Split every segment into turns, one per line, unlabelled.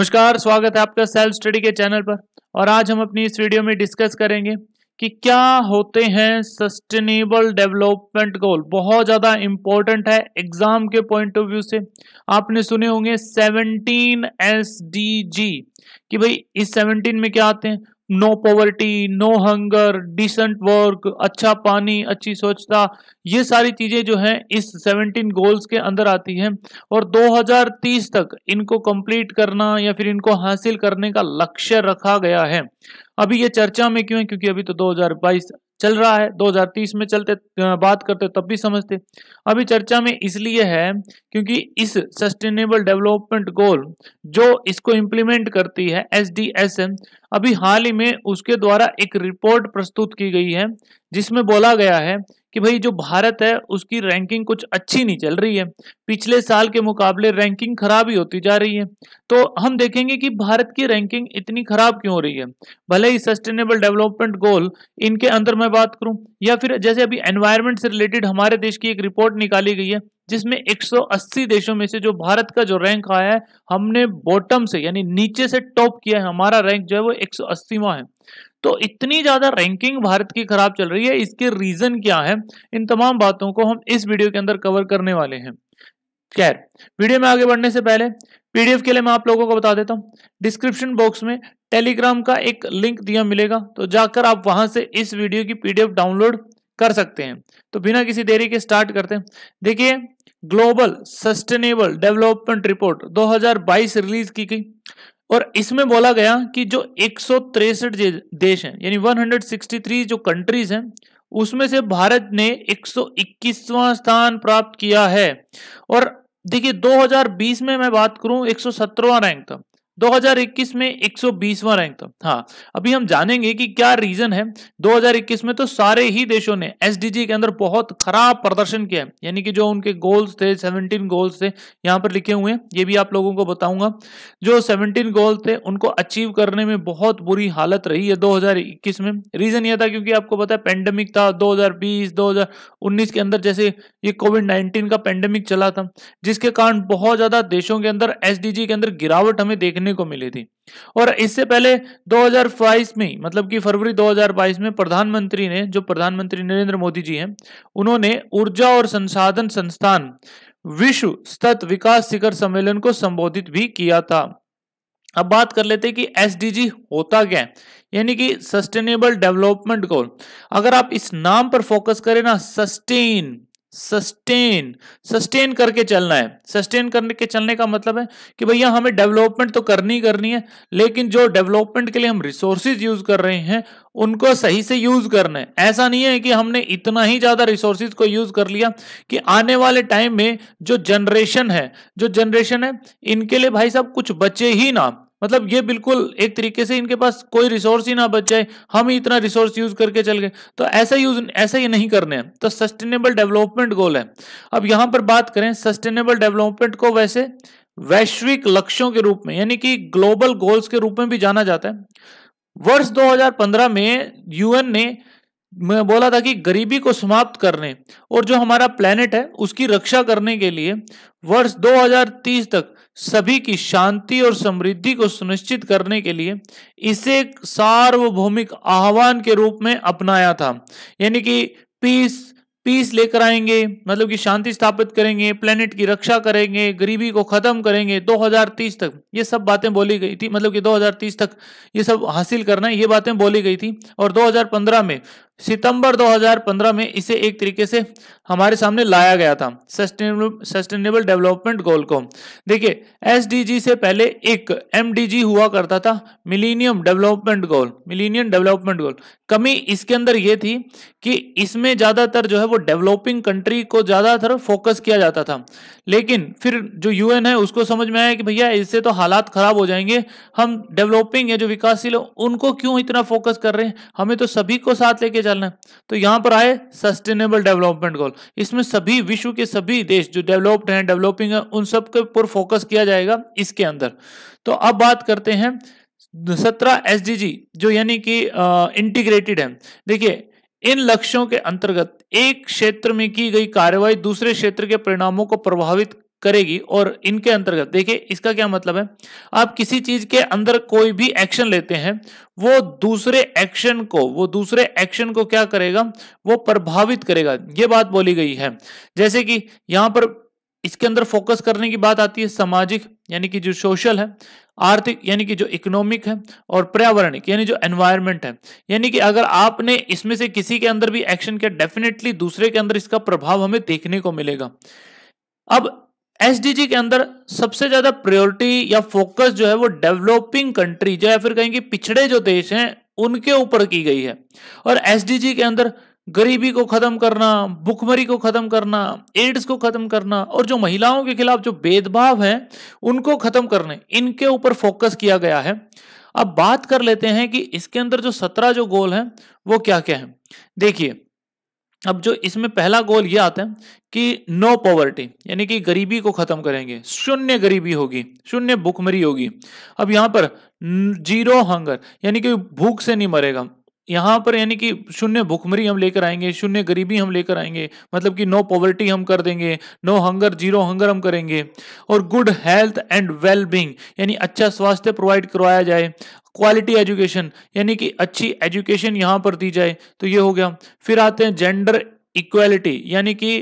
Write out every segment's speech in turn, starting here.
नमस्कार स्वागत है आपका सेल्फ स्टडी के चैनल पर और आज हम अपनी इस वीडियो में डिस्कस करेंगे कि क्या होते हैं सस्टेनेबल डेवलपमेंट गोल बहुत ज़्यादा इंपॉर्टेंट है एग्जाम के पॉइंट ऑफ व्यू से आपने सुने होंगे 17 एस कि भाई इस 17 में क्या आते हैं no poverty no hunger decent work अच्छा पानी अच्छी स्वच्छता ये सारी चीजें जो हैं इस 17 गोल्स के अंदर आती हैं और 2030 तक इनको कंप्लीट करना या फिर इनको हासिल करने का लक्ष्य रखा गया है अभी ये चर्चा में क्यों है क्योंकि अभी तो 2022 चल रहा है 2030 में चलते बात करते तब भी समझते अभी चर्चा में इसलिए है क्योंकि इस सस्टेनेबल डेवलपमेंट गोल जो इसको इम्प्लीमेंट करती है एस अभी हाल ही में उसके द्वारा एक रिपोर्ट प्रस्तुत की गई है जिसमें बोला गया है कि भाई जो भारत है उसकी रैंकिंग कुछ अच्छी नहीं चल रही है पिछले साल के मुकाबले रैंकिंग खराब ही होती जा रही है तो हम देखेंगे कि भारत की रैंकिंग इतनी खराब क्यों हो रही है भले ही सस्टेनेबल डेवलपमेंट गोल इनके अंदर मैं बात करूं या फिर जैसे अभी एनवायरमेंट से रिलेटेड हमारे देश की एक रिपोर्ट निकाली गई है जिसमें 180 देशों में से जो भारत का जो रैंक आया है हमने बॉटम से यानी नीचे से टॉप किया है हमारा रैंक जो है वो 180वां है तो इतनी ज़्यादा रैंकिंग भारत की ख़राब चल रही है इसके रीज़न क्या है इन तमाम बातों को हम इस वीडियो के अंदर कवर करने वाले हैं खैर वीडियो में आगे बढ़ने से पहले पीडीएफ के लिए मैं आप लोगों को बता देता हूं डिस्क्रिप्शन बॉक्स में टेलीग्राम का एक लिंक दिया मिलेगा तो जाकर आप वहां से इस वीडियो की पीडीएफ डाउनलोड कर सकते हैं तो बिना किसी देरी के स्टार्ट करते हैं देखिए global sustainable development report 2022 release की गई और इसमें बोला गया कि जो एक देश हैं यानी 163 जो कंट्रीज हैं उसमें से भारत ने 121वां स्थान प्राप्त किया है और देखिए 2020 में मैं बात करूं 117वां रैंक था 2021 में 120वां रैंक था हाँ अभी हम जानेंगे कि क्या रीजन है 2021 में तो सारे ही देशों ने एस के अंदर बहुत खराब प्रदर्शन किया है यानी कि जो उनके गोल्स थे 17 गोल्स थे यहाँ पर लिखे हुए हैं ये भी आप लोगों को बताऊंगा जो 17 गोल थे उनको अचीव करने में बहुत बुरी हालत रही है दो में रीजन यह था क्योंकि आपको पता है पेंडेमिक था दो हजार के अंदर जैसे ये कोविड नाइन्टीन का पेंडेमिक चला था जिसके कारण बहुत ज्यादा देशों के अंदर एसडीजी के अंदर गिरावट हमें देखने सुनने को मिली थी और इससे पहले 2022 में मतलब कि फरवरी 2022 में प्रधानमंत्री ने जो प्रधानमंत्री नरेंद्र मोदी जी हैं उन्होंने ऊर्जा और संसाधन संस्थान विश्व स्तर विकास शिखर सम्मेलन को संबोधित भी किया था अब बात कर लेते हैं कि एस होता क्या है यानी कि सस्टेनेबल डेवलपमेंट गोल अगर आप इस नाम पर फोकस करें ना सस्टेन सस्टेन सस्टेन करके चलना है सस्टेन करने के चलने का मतलब है कि भैया हमें डेवलपमेंट तो करनी ही करनी है लेकिन जो डेवलपमेंट के लिए हम रिसोर्सेज यूज कर रहे हैं उनको सही से यूज करना है ऐसा नहीं है कि हमने इतना ही ज्यादा रिसोर्सेज को यूज कर लिया कि आने वाले टाइम में जो जनरेशन है जो जनरेशन है इनके लिए भाई साहब कुछ बचे ही ना मतलब ये बिल्कुल एक तरीके से इनके पास कोई रिसोर्स ही ना बच जाए हम ही इतना रिसोर्स यूज करके चल गए तो ऐसा यूज ऐसा ये नहीं करने हैं तो सस्टेनेबल डेवलपमेंट गोल है अब यहां पर बात करें सस्टेनेबल डेवलपमेंट को वैसे वैश्विक लक्ष्यों के रूप में यानी कि ग्लोबल गोल्स के रूप में भी जाना जाता है वर्ष 2015 में यूएन ने मैं बोला था कि गरीबी को समाप्त करने और जो हमारा प्लेनेट है उसकी रक्षा करने के लिए वर्ष 2030 तक सभी की शांति और समृद्धि को सुनिश्चित करने के लिए इसे एक सार्वभौमिक आह्वान के रूप में अपनाया था यानी कि पीस पीस लेकर आएंगे मतलब कि शांति स्थापित करेंगे प्लेनेट की रक्षा करेंगे गरीबी को खत्म करेंगे 2030 तक ये सब बातें बोली गई थी मतलब कि 2030 तक ये सब हासिल करना ये बातें बोली गई थी और 2015 में सितंबर 2015 में इसे एक तरीके से हमारे सामने लाया गया था सस्टेनेबल सस्टेनेबल डेवलपमेंट गोल को देखिए एसडीजी से पहले एक एमडीजी हुआ करता था millennium development goal millennium development goal कमी इसके अंदर यह थी कि इसमें ज़्यादातर जो है वो डेवलपिंग कंट्री को ज़्यादातर फोकस किया जाता था लेकिन फिर जो यूएन है उसको समझ में आया कि भैया इससे तो हालात ख़राब हो जाएंगे हम डेवलपिंग या जो विकासशील उनको क्यों इतना फोकस कर रहे हैं हमें तो सभी को साथ लेके चलना है तो यहां पर आए सस्टेनेबल डेवलपमेंट गोल इसमें सभी विश्व के सभी देश जो डेवलप्ड हैं डेवलपिंग है उन सब के ऊपर फोकस किया जाएगा इसके अंदर तो अब बात करते हैं सत्रह एस जो यानी कि इंटीग्रेटेड है देखिए इन लक्ष्यों के अंतर्गत एक क्षेत्र में की गई कार्रवाई दूसरे क्षेत्र के परिणामों को प्रभावित करेगी और इनके अंतर्गत देखिए इसका क्या मतलब है आप किसी चीज के अंदर कोई भी एक्शन लेते हैं वो दूसरे एक्शन को वो दूसरे एक्शन को क्या करेगा वो प्रभावित करेगा ये बात बोली गई है जैसे कि यहाँ पर इसके अंदर फोकस करने की बात आती है सामाजिक यानी कि जो सोशल है आर्थिक यानी कि जो इकोनॉमिक है और पर्यावरणिक यानी जो एनवायरमेंट है यानी कि अगर आपने इसमें से किसी के अंदर भी एक्शन किया डेफिनेटली दूसरे के अंदर इसका प्रभाव हमें देखने को मिलेगा अब एसडीजी के अंदर सबसे ज्यादा प्रायोरिटी या फोकस जो है वो डेवलपिंग कंट्री जो या फिर कहेंगे पिछड़े जो देश हैं उनके ऊपर की गई है और एसडीजी के अंदर गरीबी को खत्म करना भुखमरी को खत्म करना एड्स को खत्म करना और जो महिलाओं के खिलाफ जो भेदभाव है उनको खत्म करने इनके ऊपर फोकस किया गया है अब बात कर लेते हैं कि इसके अंदर जो सत्रह जो गोल हैं वो क्या क्या हैं देखिए अब जो इसमें पहला गोल ये आता है कि नो पॉवर्टी यानी कि गरीबी को खत्म करेंगे शून्य गरीबी होगी शून्य भुखमरी होगी अब यहाँ पर जीरो हंगर यानी कि भूख से नहीं मरेगा यहां पर यानी कि शून्य भुखमरी हम लेकर आएंगे शून्य गरीबी हम लेकर आएंगे मतलब कि नो पॉवर्टी हम कर देंगे नो हंगर जीरो हंगर हम करेंगे और good health and well being यानी अच्छा स्वास्थ्य प्रोवाइड करवाया जाए क्वालिटी एजुकेशन यानी कि अच्छी एजुकेशन यहाँ पर दी जाए तो ये हो गया फिर आते हैं जेंडर इक्वालिटी यानी कि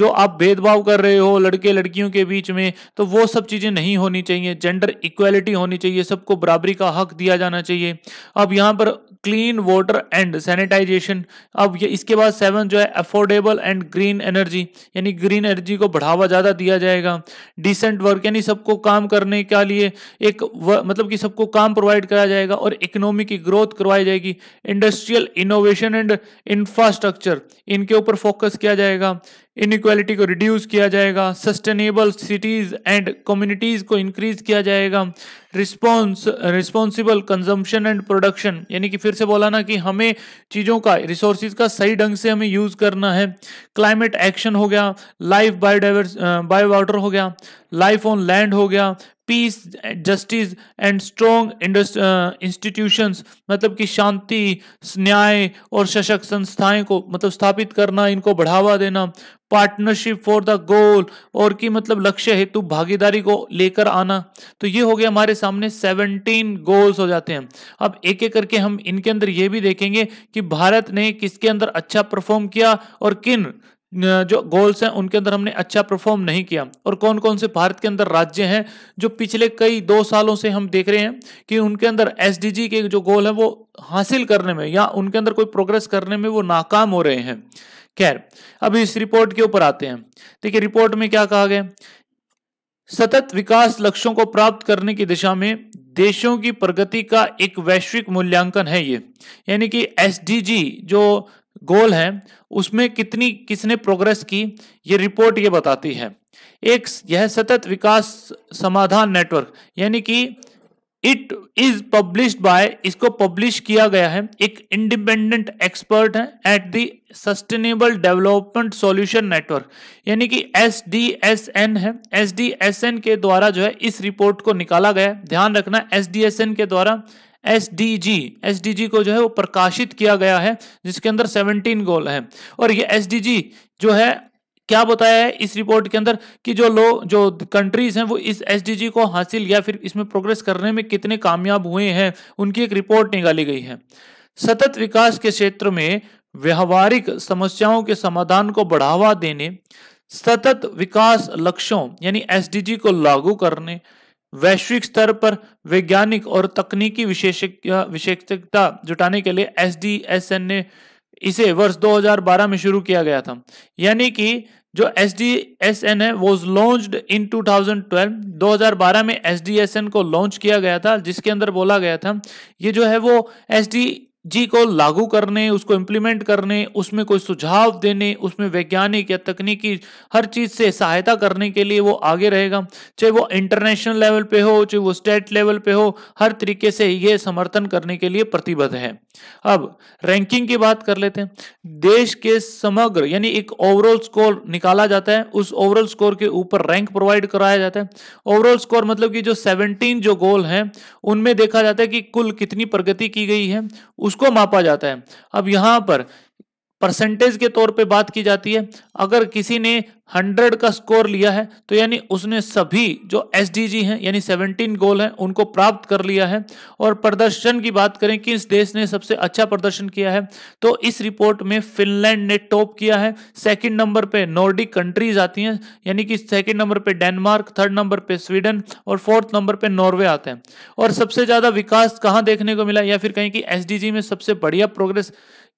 जो आप भेदभाव कर रहे हो लड़के लड़कियों के बीच में तो वो सब चीज़ें नहीं होनी चाहिए जेंडर इक्वालिटी होनी चाहिए सबको बराबरी का हक दिया जाना चाहिए अब यहाँ पर क्लीन वाटर एंड सैनिटाइजेशन अब ये इसके बाद सेवन जो है अफोर्डेबल एंड ग्रीन एनर्जी यानी ग्रीन एनर्जी को बढ़ावा ज़्यादा दिया जाएगा डिसेंट वर्क यानी सबको काम करने के लिए एक मतलब कि सबको काम प्रोवाइड कराया जाएगा और इकोनॉमी की ग्रोथ करवाई जाएगी इंडस्ट्रियल इनोवेशन एंड इंफ्रास्ट्रक्चर इनके ऊपर फोकस किया जाएगा इनक्वालिटी को रिड्यूस किया जाएगा सस्टेनेबल सिटीज़ एंड कम्युनिटीज़ को इंक्रीज किया जाएगा response responsible consumption and production यानी कि फिर से बोला ना कि हमें चीज़ों का रिसोर्सिस का सही ढंग से हमें यूज़ करना है क्लाइमेट एक्शन हो गया लाइफ बायोडाइवर्स बायो वाटर हो गया लाइफ ऑन लैंड हो गया peace justice and strong institutions मतलब कि शांति न्याय और सशक्त संस्थाएं को मतलब स्थापित करना इनको बढ़ावा देना पार्टनरशिप फॉर द गोल और कि मतलब लक्ष्य हेतु भागीदारी को लेकर आना तो ये हो गया हमारे सामने 17 गोल्स हो जाते हैं अब एक एक करके हम इनके अंदर ये भी देखेंगे कि भारत ने किसके अंदर अच्छा परफॉर्म किया और किन जो गोल्स हैं उनके अंदर हमने अच्छा परफॉर्म नहीं किया और कौन कौन से भारत के अंदर राज्य हैं जो पिछले कई दो सालों से हम देख रहे हैं कि उनके अंदर एस के जो गोल हैं वो हासिल करने में या उनके अंदर कोई प्रोग्रेस करने में वो नाकाम हो रहे हैं खैर अभी इस रिपोर्ट के ऊपर आते हैं देखिए रिपोर्ट में क्या कहा गया सतत विकास लक्ष्यों को प्राप्त करने की दिशा में देशों की प्रगति का एक वैश्विक मूल्यांकन है ये यानी कि एस जो गोल है उसमें कितनी किसने प्रोग्रेस की ये रिपोर्ट ये बताती है एक यह सतत विकास समाधान नेटवर्क यानी कि इट इज पब्लिश बाय इसको पब्लिश किया गया है एक इंडिपेंडेंट एक्सपर्ट है at the sustainable development solution network यानी कि एस डी एस एन है एस डी एस एन के द्वारा जो है इस रिपोर्ट को निकाला गया है ध्यान रखना एस डी एस एन के द्वारा S D G S D G को जो है वो प्रकाशित किया गया है जिसके अंदर सेवनटीन गोल है और ये एस डी जी जो है क्या बताया है इस रिपोर्ट के अंदर कि जो लोग जो कंट्रीज हैं वो इस एसडीजी को हासिल या फिर इसमें प्रोग्रेस करने में कितने कामयाब हुए हैं उनकी एक रिपोर्ट निकाली गई है सतत विकास के क्षेत्र में व्यवहारिक समस्याओं के समाधान को बढ़ावा देने सतत विकास लक्ष्यों यानी एसडीजी को लागू करने वैश्विक स्तर पर वैज्ञानिक और तकनीकी विशेषज्ञता जुटाने के लिए एस डी एस एन इसे वर्ष 2012 में शुरू किया गया था यानी कि जो एस डी एस एन है वो लॉन्च इन 2012 2012 में एस डी एस एन को लॉन्च किया गया था जिसके अंदर बोला गया था ये जो है वो एस डी जी को लागू करने उसको इम्प्लीमेंट करने उसमें कोई सुझाव देने उसमें वैज्ञानिक या तकनीकी हर चीज़ से सहायता करने के लिए वो आगे रहेगा चाहे वो इंटरनेशनल लेवल पे हो चाहे वो स्टेट लेवल पे हो हर तरीके से ये समर्थन करने के लिए प्रतिबद्ध है अब रैंकिंग की बात कर लेते हैं देश के समग्र यानी एक ओवरऑल स्कोर निकाला जाता है उस ओवरऑल स्कोर के ऊपर रैंक प्रोवाइड कराया जाता है ओवरऑल स्कोर मतलब कि जो सेवनटीन जो गोल हैं उनमें देखा जाता है कि कुल कितनी प्रगति की गई है उस उसको मापा जाता है अब यहाँ पर परसेंटेज के तौर पे बात की जाती है अगर किसी ने 100 का स्कोर लिया है तो यानी उसने सभी जो एस हैं यानी 17 गोल हैं उनको प्राप्त कर लिया है और प्रदर्शन की बात करें कि इस देश ने सबसे अच्छा प्रदर्शन किया है तो इस रिपोर्ट में फिनलैंड ने टॉप किया है सेकंड नंबर पे नॉर्डिक कंट्रीज आती हैं यानी कि सेकंड नंबर पे डेनमार्क थर्ड नंबर पे स्वीडन और फोर्थ नंबर पे नॉर्वे आते हैं और सबसे ज़्यादा विकास कहाँ देखने को मिला या फिर कहें कि एस में सबसे बढ़िया प्रोग्रेस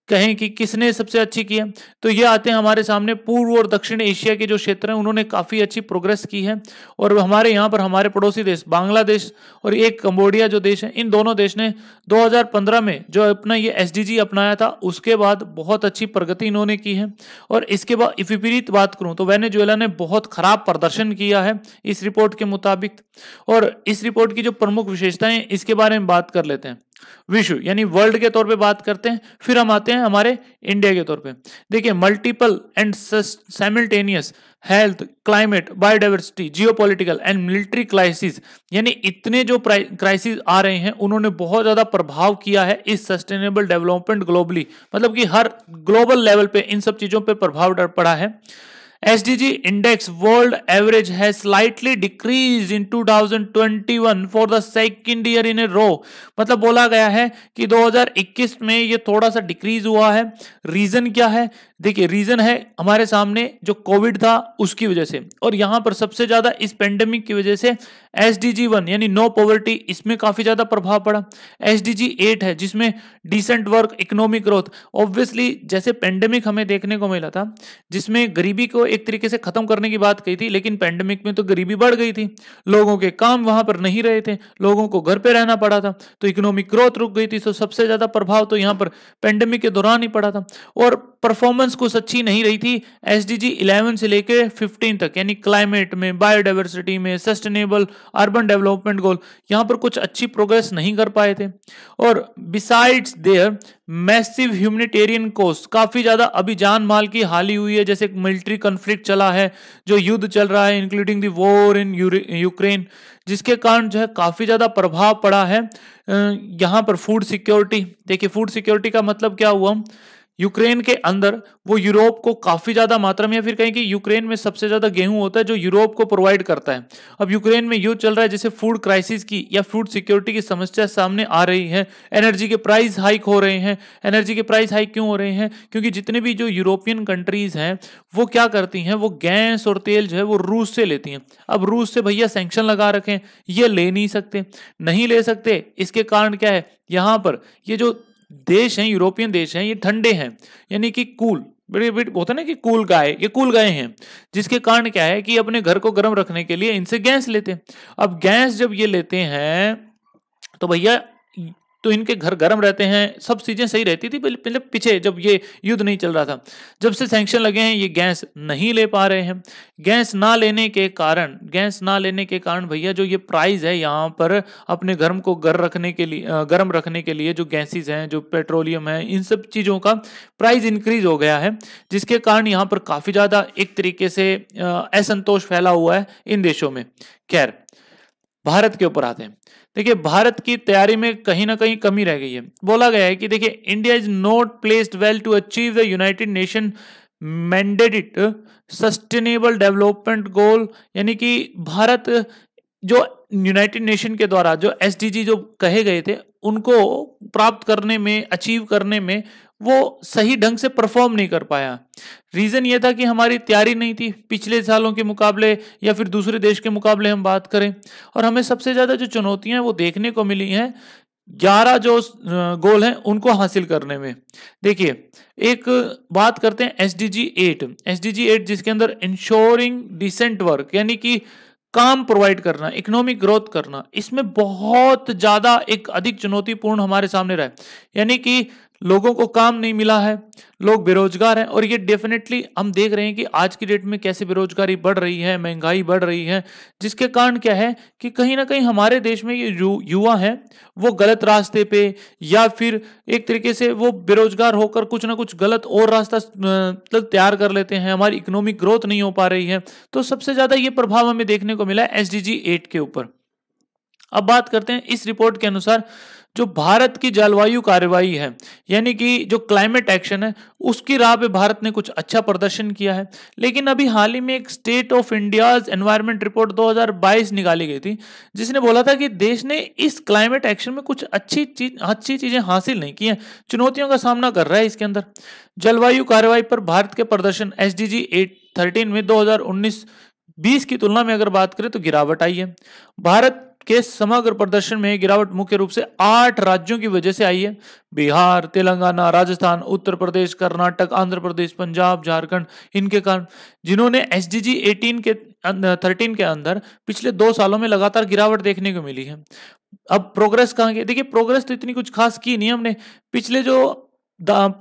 कहें कि किसने सबसे अच्छी की है तो ये आते हैं हमारे सामने पूर्व और दक्षिण एशिया के जो क्षेत्र हैं उन्होंने काफ़ी अच्छी प्रोग्रेस की है और हमारे यहाँ पर हमारे पड़ोसी देश बांग्लादेश और एक कम्बोडिया जो देश है इन दोनों देश ने 2015 में जो अपना ये एस अपनाया था उसके बाद बहुत अच्छी प्रगति इन्होंने की है और इसके बाद विपरीत बात करूँ तो वेनेजुएला ने बहुत ख़राब प्रदर्शन किया है इस रिपोर्ट के मुताबिक और इस रिपोर्ट की जो प्रमुख विशेषताएं इसके बारे में बात कर लेते हैं विश्व यानी वर्ल्ड के तौर पे बात करते हैं फिर हम आते हैं हमारे इंडिया के तौर पे देखिए multiple and simultaneous health climate biodiversity geopolitical and military crisis यानी इतने जो क्राइसिस आ रहे हैं उन्होंने बहुत ज़्यादा प्रभाव किया है इस सस्टेनेबल डेवलपमेंट ग्लोबली मतलब कि हर ग्लोबल लेवल पे इन सब चीज़ों पर प्रभाव पड़ा है SDG index world average has slightly decreased in 2021 for the second year in a row मतलब बोला गया है कि 2021 में ये थोड़ा सा डिक्रीज हुआ है रीजन क्या है देखिए रीजन है हमारे सामने जो कोविड था उसकी वजह से और यहाँ पर सबसे ज्यादा इस पेंडेमिक की वजह से एस डी जी वन यानी नो पॉवर्टी इसमें काफी ज्यादा प्रभाव पड़ा एस डी जी एट है जिसमें decent work economic growth obviously जैसे पेंडेमिक हमें देखने को मिला था जिसमें गरीबी को एक तरीके से खत्म करने की बात कही थी लेकिन पेंडेमिक में तो गरीबी बढ़ गई थी लोगों के काम वहां पर नहीं रहे थे लोगों को घर पर रहना पड़ा था तो इकोनॉमिक ग्रोथ रुक गई थी तो सबसे ज्यादा प्रभाव तो यहाँ पर पेंडेमिक के दौरान ही पड़ा था और परफॉर्मेंस परफॉर्मेंस कुछ अच्छी नहीं रही थी एस डी जी इलेवन से लेकर फिफ्टीन तक यानी क्लाइमेट में बायोडाइवर्सिटी में सस्टेनेबल अर्बन डेवलपमेंट गोल यहाँ पर कुछ अच्छी प्रोग्रेस नहीं कर पाए थे और besides their massive humanitarian cost काफ़ी ज़्यादा अभी जान माल की हाली हुई है जैसे मिलिट्री कन्फ्लिक्ट चला है जो युद्ध चल रहा है including the war in Ukraine जिसके कारण जो है काफ़ी ज़्यादा प्रभाव पड़ा है यहाँ पर फूड सिक्योरिटी देखिए फूड सिक्योरिटी का मतलब क्या हुआ यूक्रेन के अंदर वो यूरोप को काफ़ी ज़्यादा मात्रा में या फिर कहें कि यूक्रेन में सबसे ज़्यादा गेहूं होता है जो यूरोप को प्रोवाइड करता है अब यूक्रेन में युद्ध चल रहा है जैसे फूड क्राइसिस की या फूड सिक्योरिटी की समस्या सामने आ रही है एनर्जी के प्राइस हाइक हो रहे हैं एनर्जी के प्राइस हाइक क्यों हो रहे हैं क्योंकि जितने भी जो यूरोपियन कंट्रीज़ हैं वो क्या करती हैं वो गैस और तेल जो है वो रूस से लेती हैं अब रूस से भैया सेंक्शन लगा रखें ये ले नहीं सकते नहीं ले सकते इसके कारण क्या है यहाँ पर ये जो देश हैं यूरोपियन देश हैं ये ठंडे हैं यानी कि कूल बड़े बड़े होता ना कि कूल गाय ये कूल गाय हैं जिसके कारण क्या है कि अपने घर को गर्म रखने के लिए इनसे गैस लेते हैं अब गैस जब ये लेते हैं तो भैया तो इनके घर गर्म रहते हैं सब चीज़ें सही रहती थी पहले पीछे जब ये युद्ध नहीं चल रहा था जब से सैंक्शन लगे हैं ये गैस नहीं ले पा रहे हैं गैस ना लेने के कारण गैस ना लेने के कारण भैया जो ये प्राइस है यहाँ पर अपने गर्म को गर रखने के लिए गर्म रखने के लिए जो गैसेज हैं जो पेट्रोलियम है इन सब चीज़ों का प्राइस इंक्रीज हो गया है जिसके कारण यहाँ पर काफ़ी ज़्यादा एक तरीके से असंतोष फैला हुआ है इन देशों में खैर भारत के ऊपर आते हैं देखिए भारत की तैयारी में कहीं ना कहीं कमी रह गई है बोला गया है कि देखिए India is not placed well to achieve the United Nation mandated sustainable development goal यानी कि भारत जो यूनाइटेड नेशन के द्वारा जो एस जो कहे गए थे उनको प्राप्त करने में अचीव करने में वो सही ढंग से परफॉर्म नहीं कर पाया रीज़न ये था कि हमारी तैयारी नहीं थी पिछले सालों के मुकाबले या फिर दूसरे देश के मुकाबले हम बात करें और हमें सबसे ज़्यादा जो चुनौतियां वो देखने को मिली हैं ग्यारह जो गोल हैं उनको हासिल करने में देखिए एक बात करते हैं S D G eight S D G eight जिसके अंदर इंश्योरिंग डिसेंट वर्क यानी कि काम प्रोवाइड करना इकोनॉमिक ग्रोथ करना इसमें बहुत ज़्यादा एक अधिक चुनौतीपूर्ण हमारे सामने रहा है यानी कि लोगों को काम नहीं मिला है लोग बेरोजगार हैं और ये डेफिनेटली हम देख रहे हैं कि आज की डेट में कैसे बेरोजगारी बढ़ रही है महंगाई बढ़ रही है जिसके कारण क्या है कि कहीं ना कहीं हमारे देश में ये यु, युवा हैं वो गलत रास्ते पे या फिर एक तरीके से वो बेरोजगार होकर कुछ ना कुछ गलत और रास्ता मतलब तैयार कर लेते हैं हमारी इकोनॉमिक ग्रोथ नहीं हो पा रही है तो सबसे ज़्यादा ये प्रभाव हमें देखने को मिला है एस डी के ऊपर अब बात करते हैं इस रिपोर्ट के अनुसार जो भारत की जलवायु कार्रवाई है यानी कि जो क्लाइमेट एक्शन है उसकी राह पे भारत ने कुछ अच्छा प्रदर्शन किया है लेकिन अभी हाल ही में एक state of India's environment report 2022 निकाली गई थी जिसने बोला था कि देश ने इस क्लाइमेट एक्शन में कुछ अच्छी चीज अच्छी चीज़ें हासिल नहीं की हैं चुनौतियों का सामना कर रहा है इसके अंदर जलवायु कार्रवाई पर भारत के प्रदर्शन एस डी जी में 2019 20 की तुलना में अगर बात करें तो गिरावट आई है भारत के समग्र प्रदर्शन में गिरावट मुख्य रूप से आठ राज्यों की वजह से आई है बिहार तेलंगाना राजस्थान उत्तर प्रदेश कर्नाटक आंध्र प्रदेश पंजाब झारखंड इनके कारण जिन्होंने एस डी जी एटीन के अं, थर्टीन के अंदर पिछले दो सालों में लगातार गिरावट देखने को मिली है अब प्रोग्रेस कहाँ की देखिए प्रोग्रेस तो इतनी कुछ खास की नहीं हमने पिछले जो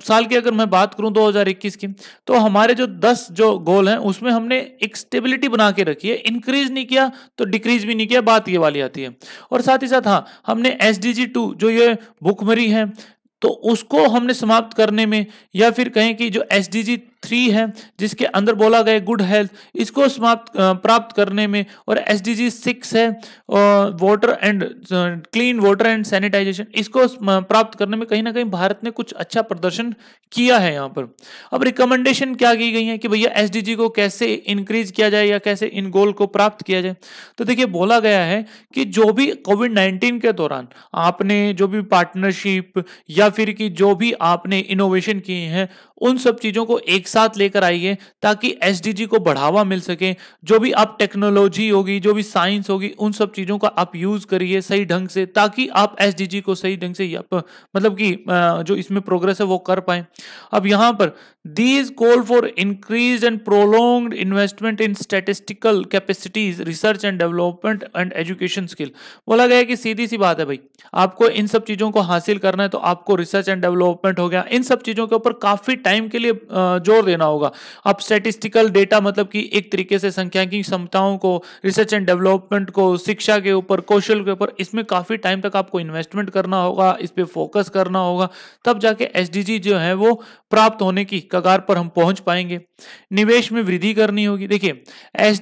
साल की अगर मैं बात करूं 2021 की तो हमारे जो 10 जो गोल हैं उसमें हमने एक स्टेबिलिटी बना के रखी है इंक्रीज नहीं किया तो डिक्रीज भी नहीं किया बात ये वाली आती है और साथ ही साथ हाँ हमने एस डी जी टू जो ये भुखमरी है तो उसको हमने समाप्त करने में या फिर कहें कि जो एस डी जी थ्री है जिसके अंदर बोला गया गुड हेल्थ इसको समाप्त प्राप्त करने में और एस डी जी सिक्स है water and clean water and sanitization इसको प्राप्त करने में कहीं ना कहीं भारत ने कुछ अच्छा प्रदर्शन किया है यहाँ पर अब रिकमेंडेशन क्या की गई है कि भैया एस को कैसे इंक्रीज किया जाए या कैसे इन गोल को प्राप्त किया जाए तो देखिए बोला गया है कि जो भी कोविड नाइन्टीन के दौरान आपने जो भी पार्टनरशिप या फिर कि जो भी आपने इनोवेशन किए हैं उन सब चीज़ों को एक साथ लेकर आइए ताकि एस को बढ़ावा मिल सके जो भी आप टेक्नोलॉजी होगी जो भी साइंस होगी उन सब चीज़ों का आप यूज़ करिए सही ढंग से ताकि आप एस को सही ढंग से मतलब कि जो इसमें प्रोग्रेस है वो कर पाए अब यहां पर these call for increase and prolong investment in statistical capacities research and development and education skill बोला गया कि सीधी सी बात है भाई आपको इन सब चीज़ों को हासिल करना है तो आपको रिसर्च एंड डेवलपमेंट हो गया इन सब चीज़ों के ऊपर काफ़ी टाइम के लिए जोर जोर देना होगा अब स्टेटिस्टिकल डेटा मतलब कि एक तरीके से संख्यांकी क्षमताओं को रिसर्च एंड डेवलपमेंट को शिक्षा के ऊपर कौशल के ऊपर इसमें काफ़ी टाइम तक आपको इन्वेस्टमेंट करना होगा इस पर फोकस करना होगा तब जाके एस जो है वो प्राप्त होने की कगार पर हम पहुंच पाएंगे निवेश में वृद्धि करनी होगी देखिए एस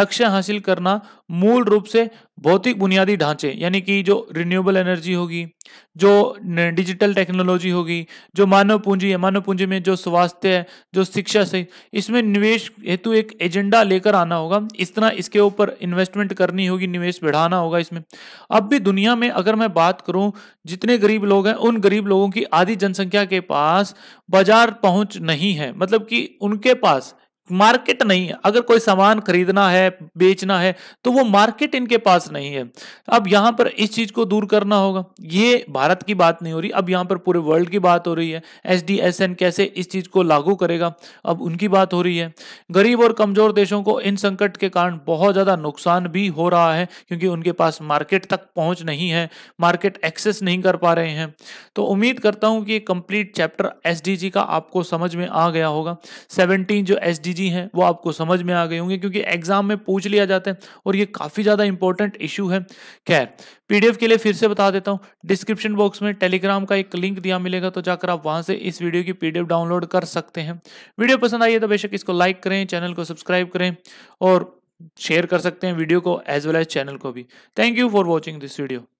लक्ष्य हासिल करना मूल रूप से भौतिक बुनियादी ढांचे यानी कि जो रिन्यूएबल एनर्जी होगी जो डिजिटल टेक्नोलॉजी होगी जो मानव पूंजी है मानव पूंजी में जो स्वास्थ्य है जो शिक्षा से इसमें निवेश हेतु एक एजेंडा लेकर आना होगा इस तरह इसके ऊपर इन्वेस्टमेंट करनी होगी निवेश बढ़ाना होगा इसमें अब भी दुनिया में अगर मैं बात करूं जितने गरीब लोग हैं उन गरीब लोगों की आधी जनसंख्या के पास बाजार पहुंच नहीं है मतलब कि उनके पास मार्केट नहीं है अगर कोई सामान खरीदना है बेचना है तो वो मार्केट इनके पास नहीं है अब यहाँ पर इस चीज़ को दूर करना होगा ये भारत की बात नहीं हो रही अब यहाँ पर पूरे वर्ल्ड की बात हो रही है एस कैसे इस चीज़ को लागू करेगा अब उनकी बात हो रही है गरीब और कमज़ोर देशों को इन संकट के कारण बहुत ज़्यादा नुकसान भी हो रहा है क्योंकि उनके पास मार्केट तक पहुंच नहीं है मार्केट एक्सेस नहीं कर पा रहे हैं तो उम्मीद करता हूं कि कंप्लीट चैप्टर एस का आपको समझ में आ गया होगा सेवनटीन जो एस चीज़ें हैं वो आपको समझ में आ गई होंगी क्योंकि एग्जाम में पूछ लिया जाता है और ये काफ़ी ज़्यादा इंपॉर्टेंट इशू है खैर पीडीएफ के लिए फिर से बता देता हूँ डिस्क्रिप्शन बॉक्स में टेलीग्राम का एक लिंक दिया मिलेगा तो जाकर आप वहाँ से इस वीडियो की पीडीएफ डाउनलोड कर सकते हैं वीडियो पसंद आई है तो बेशक इसको लाइक करें चैनल को सब्सक्राइब करें और शेयर कर सकते हैं वीडियो को एज वेल एज चैनल को भी thank you for watching this video